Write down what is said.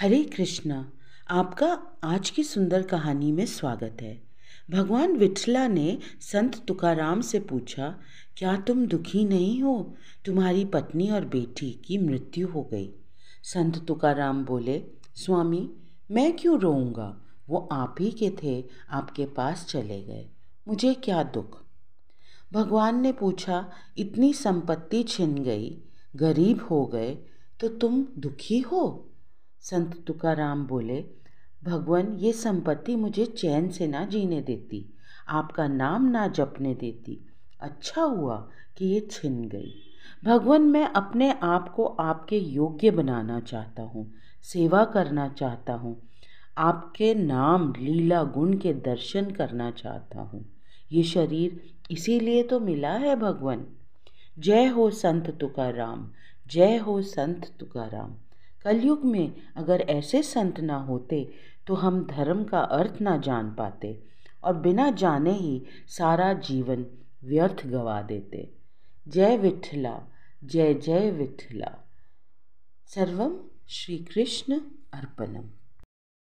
हरे कृष्णा आपका आज की सुंदर कहानी में स्वागत है भगवान विठला ने संत तुकाराम से पूछा क्या तुम दुखी नहीं हो तुम्हारी पत्नी और बेटी की मृत्यु हो गई संत तुकाराम बोले स्वामी मैं क्यों रोऊंगा वो आप ही के थे आपके पास चले गए मुझे क्या दुख भगवान ने पूछा इतनी संपत्ति छिन गई गरीब हो गए तो तुम दुखी हो संत तुकाराम बोले भगवान ये संपत्ति मुझे चैन से ना जीने देती आपका नाम ना जपने देती अच्छा हुआ कि ये छिन गई भगवान मैं अपने आप को आपके योग्य बनाना चाहता हूँ सेवा करना चाहता हूँ आपके नाम लीला गुण के दर्शन करना चाहता हूँ ये शरीर इसीलिए तो मिला है भगवान जय हो संत तुकाराम जय हो संत तुकाराम कलयुग में अगर ऐसे संत ना होते तो हम धर्म का अर्थ ना जान पाते और बिना जाने ही सारा जीवन व्यर्थ गवा देते जय विठला जय जय विठला सर्वम श्री कृष्ण अर्पणम